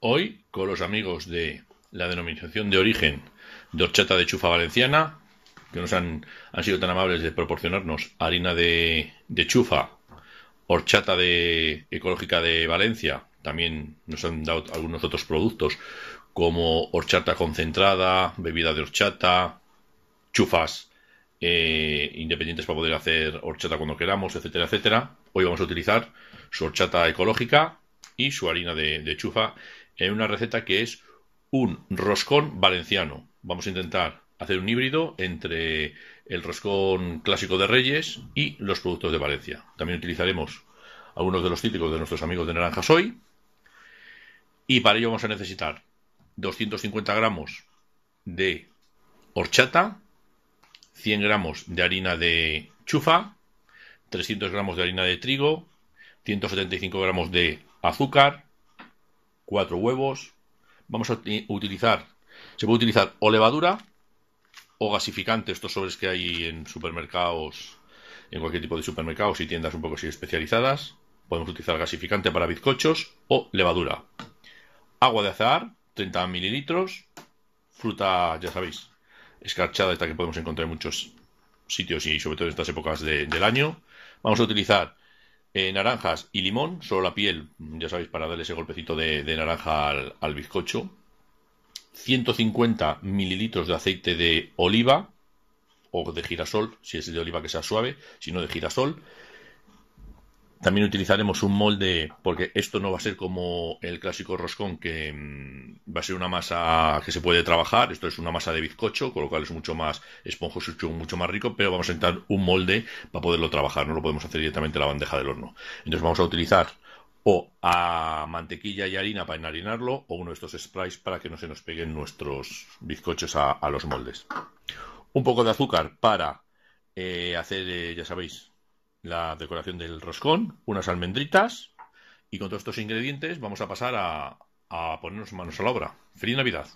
Hoy, con los amigos de la denominación de origen de horchata de chufa valenciana, que nos han, han sido tan amables de proporcionarnos harina de, chufa, horchata de, ecológica de Valencia, también nos han dado algunos otros productos como horchata concentrada, bebida de horchata, chufas eh, independientes para poder hacer horchata cuando queramos, etcétera, etcétera. Hoy vamos a utilizar su horchata ecológica y su harina de chufa en una receta que es un roscón valenciano. Vamos a intentar hacer un híbrido entre el roscón clásico de Reyes y los productos de Valencia. También utilizaremos algunos de los cítricos de nuestros amigos de naranjas hoy. Y para ello vamos a necesitar 250 gramos de horchata, 100 gramos de harina de chufa, 300 gramos de harina de trigo, 175 gramos de azúcar, cuatro huevos. Vamos a utilizar, se puede utilizar o levadura o gasificante, estos sobres que hay en supermercados, en cualquier tipo de supermercados y tiendas un poco así especializadas. Podemos utilizar gasificante para bizcochos o levadura. Agua de azahar, 30 mililitros. Fruta, ya sabéis, escarchada, esta que podemos encontrar en muchos sitios y sobre todo en estas épocas del año. Vamos a utilizar eh, naranjas y limón, solo la piel, ya sabéis, para darle ese golpecito de, naranja al, al, bizcocho. 150 mililitros de aceite de oliva o de girasol, si es de oliva que sea suave, si no de girasol. También utilizaremos un molde, porque esto no va a ser como el clásico roscón, que mm, va a ser una masa que se puede trabajar. Esto es una masa de bizcocho, con lo cual es mucho más esponjoso, mucho más rico, pero vamos a necesitar un molde para poderlo trabajar. No lo podemos hacer directamente en la bandeja del horno. Entonces vamos a utilizar o a mantequilla y harina para enharinarlo, o uno de estos sprays para que no se nos peguen nuestros bizcochos a, los moldes. Un poco de azúcar para eh, hacer, eh, ya sabéis, la decoración del roscón, unas almendritas y con todos estos ingredientes vamos a pasar a, ponernos manos a la obra. ¡Feliz Navidad!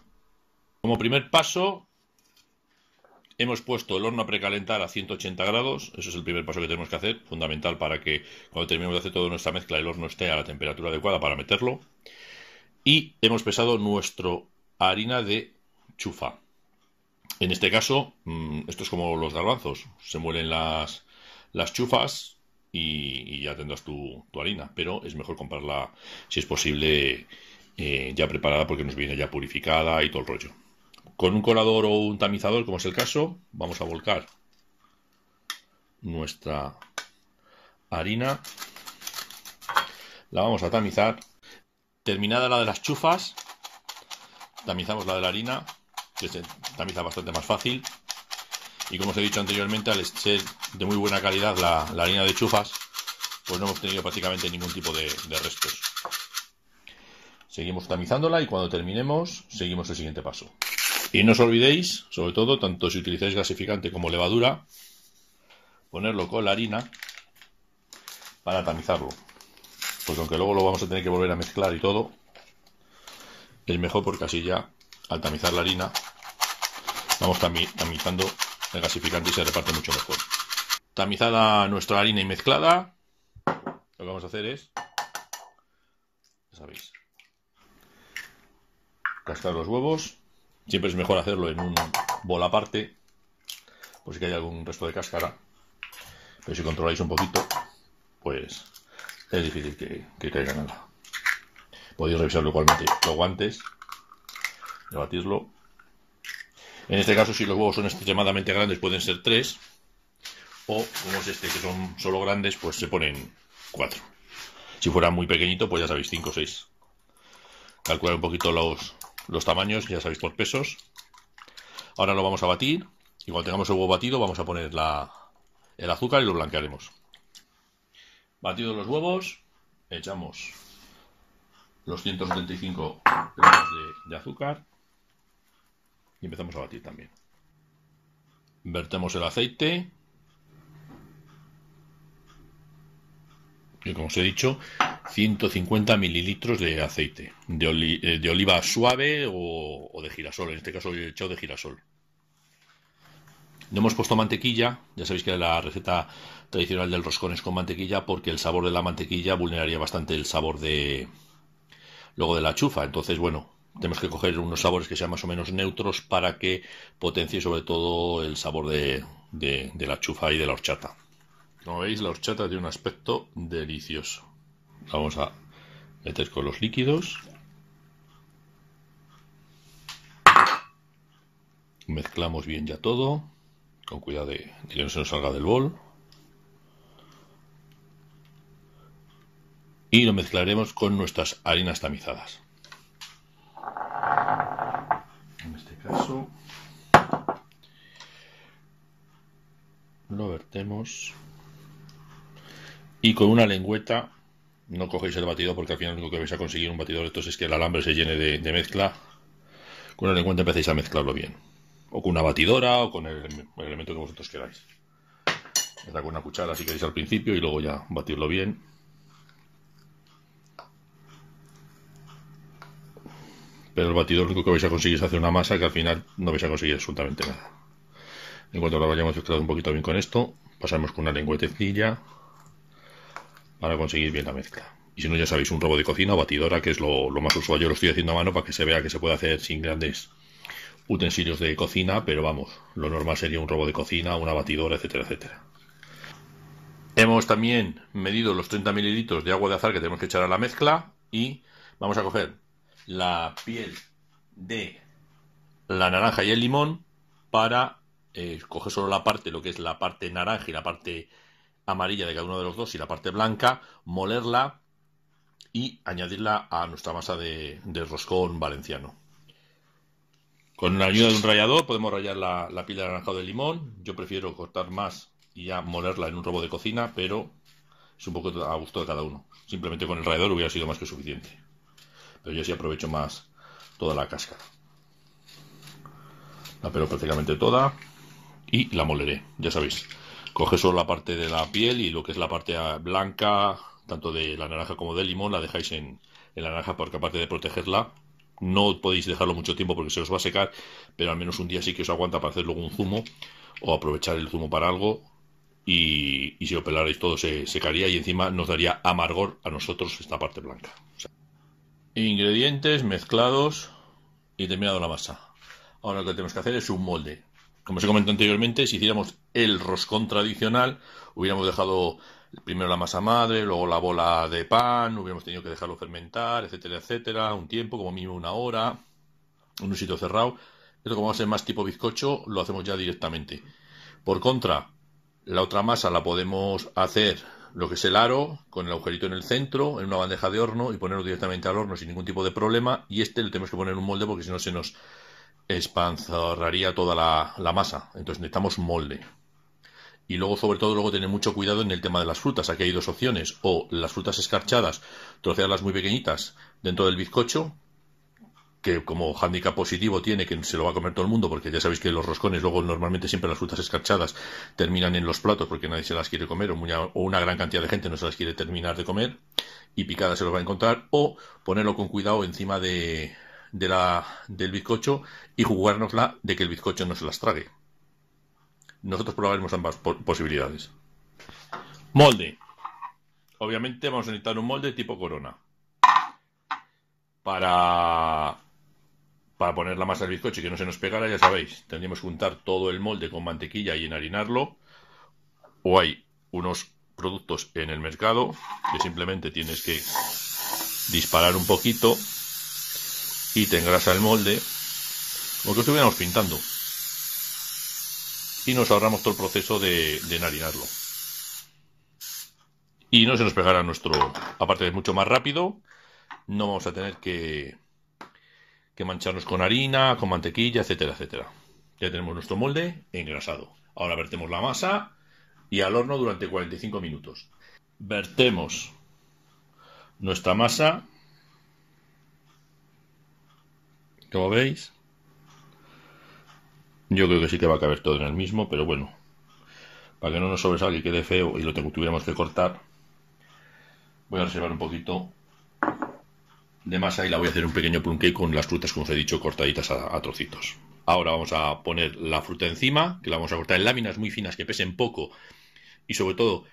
Como primer paso hemos puesto el horno a precalentar a 180 grados, eso es el primer paso que tenemos que hacer, fundamental para que cuando terminemos de hacer toda nuestra mezcla el horno esté a la temperatura adecuada para meterlo. Y hemos pesado nuestra harina de chufa. En este caso, mm, esto es como los garbanzos, se muelen las, las chufas y, ya tendrás tu, harina, pero es mejor comprarla, si es posible, eh, ya preparada porque nos viene ya purificada y todo el rollo. Con un colador o un tamizador, como es el caso, vamos a volcar nuestra harina, la vamos a tamizar. Terminada la de las chufas, tamizamos la de la harina, que se tamiza bastante más fácil, y como os he dicho anteriormente, al ser de muy buena calidad la, harina de chufas, pues no hemos tenido prácticamente ningún tipo de, de restos. Seguimos tamizándola y cuando terminemos, seguimos el siguiente paso. Y no os olvidéis, sobre todo, tanto si utilizáis gasificante como levadura, ponerlo con la harina para tamizarlo. Pues aunque luego lo vamos a tener que volver a mezclar y todo, es mejor porque así ya, al tamizar la harina, vamos tamizando el gasificante y se reparte mucho mejor. Tamizada nuestra harina y mezclada, lo que vamos a hacer es, ya sabéis, cascar los huevos. Siempre es mejor hacerlo en un bol aparte, por si que hay algún resto de cáscara. Pero si controláis un poquito, pues es difícil que, caiga nada. Podéis revisarlo igualmente los guantes, debatirlo en este caso, si los huevos son extremadamente grandes, pueden ser tres. O, como es este, que son solo grandes, pues se ponen cuatro. Si fuera muy pequeñito, pues ya sabéis, cinco o seis. Calcular un poquito los, los tamaños, ya sabéis, por pesos. Ahora lo vamos a batir. Y cuando tengamos el huevo batido, vamos a poner el azúcar y lo blanquearemos. Batidos los huevos, echamos los 175 gramos de azúcar y empezamos a batir también. Vertemos el aceite. Y como os he dicho, 150 mililitros de aceite de, eh, oliva suave o, de girasol. En este caso, he hecho de girasol. No hemos puesto mantequilla, ya sabéis que la receta tradicional del roscón es con mantequilla porque el sabor de la mantequilla vulneraría bastante el sabor de luego de la chufa. Entonces, bueno, tenemos que coger unos sabores que sean más o menos neutros para que potencie sobre todo el sabor de, la chufa y de la horchata. Como veis, la horchata tiene un aspecto delicioso. vamos a meter con los líquidos. Mezclamos bien ya todo, con cuidado de que no se nos salga del bol. Y lo mezclaremos con nuestras harinas tamizadas. lo vertemos y con una lengüeta no cogéis el batidor porque al final lo único que vais a conseguir un batidor estos es que el alambre se llene de, mezcla. Con una lengüeta empecéis a mezclarlo bien. O con una batidora o con el, elemento que vosotros queráis. Me con una cuchara si queréis al principio y luego ya batirlo bien. Pero el batidor lo único que vais a conseguir es hacer una masa que al final no vais a conseguir absolutamente nada. En cuanto la vayamos mezclado un poquito bien con esto, pasamos con una lengüetecilla para conseguir bien la mezcla. Y si no, ya sabéis, un robo de cocina o batidora, que es lo, más usual. Yo lo estoy haciendo a mano para que se vea que se puede hacer sin grandes utensilios de cocina, pero vamos, lo normal sería un robo de cocina, una batidora, etcétera, etcétera. Hemos también medido los 30 mililitros de agua de azar que tenemos que echar a la mezcla y vamos a coger la piel de la naranja y el limón para eh, coger solo la parte, lo que es la parte naranja y la parte amarilla de cada uno de los dos y la parte blanca, molerla y añadirla a nuestra masa de, roscón valenciano. Con la ayuda de un rallador podemos rallar la, piel de naranja o de limón. Yo prefiero cortar más y ya molerla en un robo de cocina, pero es un poco a gusto de cada uno. Simplemente con el rallador hubiera sido más que suficiente. Pero yo sí aprovecho más toda la cáscara. La pelo prácticamente toda y la moleré, ya sabéis. Coge solo la parte de la piel y lo que es la parte blanca, tanto de la naranja como del limón, la dejáis en, la naranja porque aparte de protegerla, no podéis dejarlo mucho tiempo porque se os va a secar, pero al menos un día sí que os aguanta para hacer luego un zumo o aprovechar el zumo para algo y, si lo pelarais todo se secaría y encima nos daría amargor a nosotros esta parte blanca. Ingredientes mezclados y terminado la masa. Ahora lo que tenemos que hacer es un molde. Como se comentó anteriormente, si hiciéramos el roscón tradicional, hubiéramos dejado primero la masa madre, luego la bola de pan, hubiéramos tenido que dejarlo fermentar, etcétera, etcétera, un tiempo, como mínimo una hora, en un sitio cerrado. Esto como va a ser más tipo bizcocho, lo hacemos ya directamente. Por contra, la otra masa la podemos hacer lo que es el aro, con el agujerito en el centro, en una bandeja de horno y ponerlo directamente al horno sin ningún tipo de problema. Y este lo tenemos que poner en un molde porque si no se nos espanzarraría toda la, la masa. Entonces necesitamos molde. Y luego, sobre todo, luego tener mucho cuidado en el tema de las frutas. Aquí hay dos opciones. O las frutas escarchadas, trocearlas muy pequeñitas dentro del bizcocho, que como hándicap positivo tiene que se lo va a comer todo el mundo, porque ya sabéis que los roscones, luego normalmente siempre las frutas escarchadas terminan en los platos porque nadie se las quiere comer, o, una gran cantidad de gente no se las quiere terminar de comer, y picada se los va a encontrar, o ponerlo con cuidado encima de, la, del bizcocho y jugárnosla de que el bizcocho no se las trague. Nosotros probaremos ambas posibilidades. Molde. Obviamente vamos a necesitar un molde tipo corona. Para para poner la masa del bizcocho y que no se nos pegara, ya sabéis, tendríamos que juntar todo el molde con mantequilla y enharinarlo. O hay unos productos en el mercado que simplemente tienes que disparar un poquito y te engrasa el molde como que estuviéramos pintando y nos ahorramos todo el proceso de, de enharinarlo y no se nos pegará nuestro aparte es mucho más rápido no vamos a tener que que mancharnos con harina, con mantequilla, etcétera, etcétera. Ya tenemos nuestro molde engrasado. Ahora vertemos la masa y al horno durante 45 minutos. Vertemos nuestra masa, como veis. Yo creo que sí que va a caber todo en el mismo, pero bueno, para que no nos sobresalga y quede feo y lo tuviéramos que cortar, voy a reservar un poquito de masa y la voy a hacer un pequeño plum cake con las frutas, como os he dicho, cortaditas a, trocitos. Ahora vamos a poner la fruta encima, que la vamos a cortar en láminas muy finas que pesen poco y sobre todo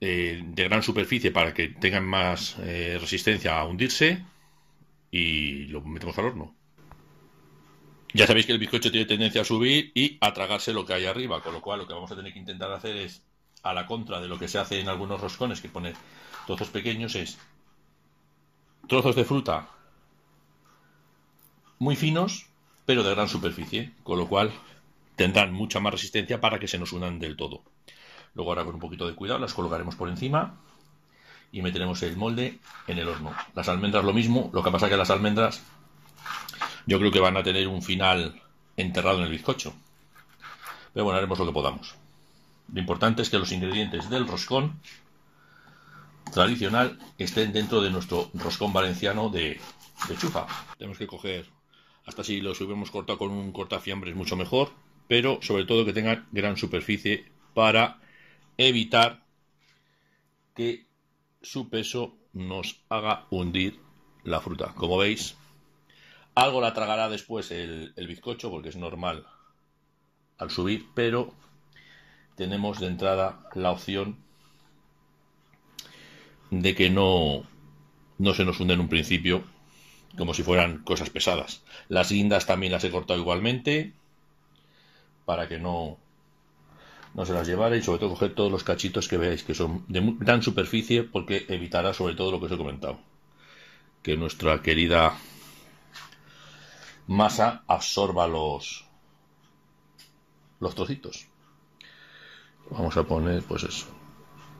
eh, de gran superficie para que tengan más eh, resistencia a hundirse y lo metemos al horno. Ya sabéis que el bizcocho tiene tendencia a subir y a tragarse lo que hay arriba, con lo cual lo que vamos a tener que intentar hacer es, a la contra de lo que se hace en algunos roscones que pone trozos pequeños, es Trozos de fruta muy finos, pero de gran superficie, con lo cual tendrán mucha más resistencia para que se nos unan del todo. Luego ahora con un poquito de cuidado las colocaremos por encima y meteremos el molde en el horno. Las almendras lo mismo, lo que pasa es que las almendras yo creo que van a tener un final enterrado en el bizcocho. Pero bueno, haremos lo que podamos. Lo importante es que los ingredientes del roscón tradicional estén dentro de nuestro roscón valenciano de, chufa. Tenemos que coger, hasta si los hubiéramos cortado con un cortafiambre es mucho mejor, pero sobre todo que tengan gran superficie para evitar que su peso nos haga hundir la fruta. Como veis, algo la tragará después el bizcocho porque es normal al subir, pero tenemos de entrada la opción de que no, se nos hunde en un principio como si fueran cosas pesadas. Las guindas también las he cortado igualmente para que no, no se las llevara y sobre todo coger todos los cachitos que veáis que son de gran superficie porque evitará sobre todo lo que os he comentado. Que nuestra querida masa absorba los, los trocitos. Vamos a poner pues eso,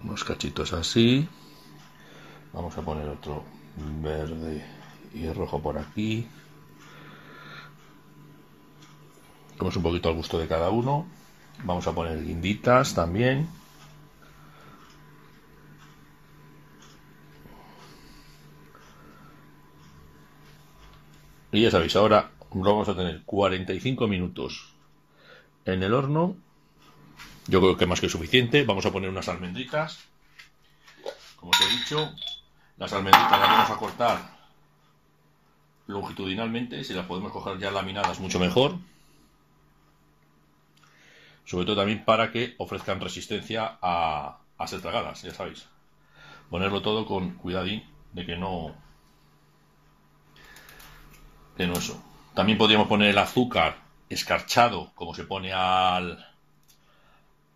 unos cachitos así vamos a poner otro verde y rojo por aquí como es un poquito al gusto de cada uno vamos a poner guinditas también y ya sabéis ahora vamos a tener 45 minutos en el horno yo creo que más que suficiente vamos a poner unas almendritas como os he dicho las almendritas las vamos a cortar longitudinalmente, si las podemos coger ya laminadas mucho mejor. Sobre todo también para que ofrezcan resistencia a, a ser tragadas, ya sabéis. Ponerlo todo con cuidadín de que no... De no eso. También podríamos poner el azúcar escarchado, como se pone al,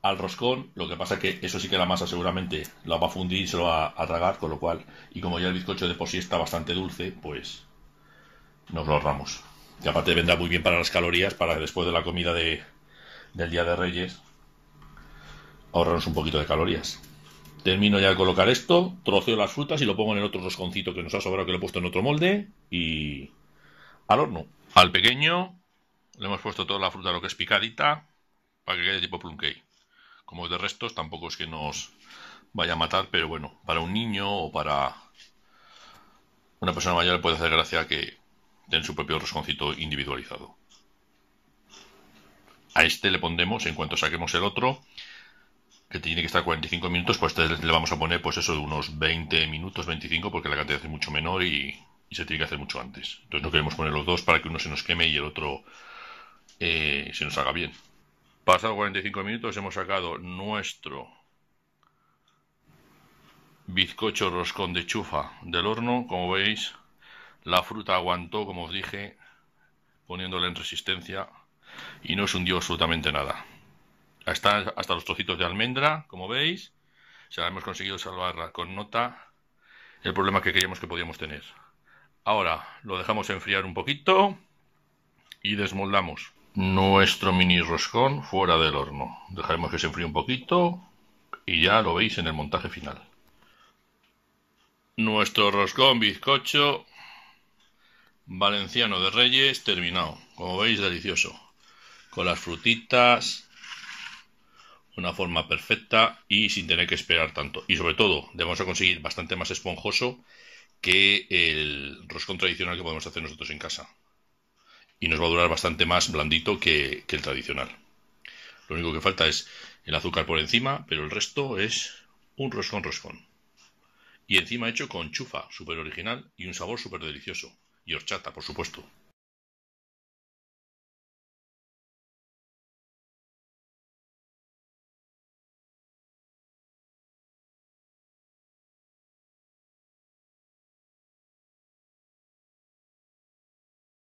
al roscón, lo que pasa que eso sí que la masa seguramente la va a fundir y se lo va a tragar, con lo cual, y como ya el bizcocho de por sí está bastante dulce, pues nos lo ahorramos. Y aparte vendrá muy bien para las calorías, para después de la comida del Día de Reyes, ahorramos un poquito de calorías. Termino ya de colocar esto, troceo las frutas y lo pongo en el otro rosconcito que nos ha sobrado, que lo he puesto en otro molde, y al horno. Al pequeño le hemos puesto toda la fruta, lo que es picadita, para que quede tipo plum como de restos, tampoco es que nos vaya a matar, pero bueno, para un niño o para una persona mayor le puede hacer gracia que den su propio rosconcito individualizado. A este le pondremos, en cuanto saquemos el otro, que tiene que estar 45 minutos, pues este le vamos a poner pues eso de unos 20 minutos, 25, porque la cantidad es mucho menor y, se tiene que hacer mucho antes. Entonces no queremos poner los dos para que uno se nos queme y el otro eh, se nos haga bien. Pasado 45 minutos hemos sacado nuestro bizcocho roscón de chufa del horno. Como veis, la fruta aguantó, como os dije, poniéndole en resistencia y no se hundió absolutamente nada. Hasta, hasta los trocitos de almendra, como veis, ya hemos conseguido salvar con nota el problema que creíamos que podíamos tener. Ahora lo dejamos enfriar un poquito y desmoldamos nuestro mini roscón fuera del horno. Dejaremos que se enfríe un poquito y ya lo veis en el montaje final. Nuestro roscón bizcocho valenciano de Reyes terminado. Como veis, delicioso. Con las frutitas, una forma perfecta y sin tener que esperar tanto. Y sobre todo, debemos conseguir bastante más esponjoso que el roscón tradicional que podemos hacer nosotros en casa y nos va a durar bastante más blandito que, el tradicional. Lo único que falta es el azúcar por encima, pero el resto es un roscón roscón. Y encima hecho con chufa, súper original y un sabor súper delicioso. Y horchata, por supuesto.